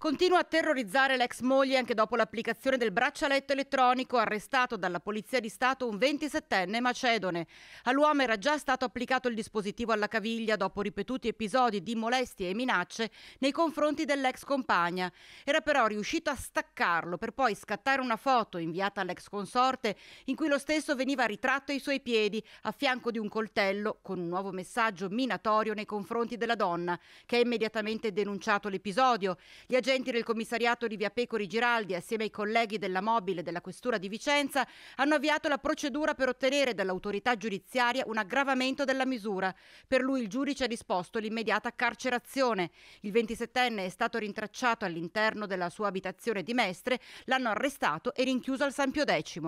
Continua a terrorizzare l'ex moglie anche dopo l'applicazione del braccialetto elettronico arrestato dalla Polizia di Stato un 27enne macedone. All'uomo era già stato applicato il dispositivo alla caviglia dopo ripetuti episodi di molestie e minacce nei confronti dell'ex compagna. Era però riuscito a staccarlo per poi scattare una foto inviata all'ex consorte in cui lo stesso veniva ritratto ai suoi piedi a fianco di un coltello con un nuovo messaggio minatorio nei confronti della donna che ha immediatamente denunciato l'episodio. Gli Agenti del commissariato di Via Pecori Giraldi, assieme ai colleghi della Mobile e della Questura di Vicenza, hanno avviato la procedura per ottenere dall'autorità giudiziaria un aggravamento della misura. Per lui il giudice ha disposto l'immediata carcerazione. Il 27enne è stato rintracciato all'interno della sua abitazione di Mestre, l'hanno arrestato e rinchiuso al San Pio X.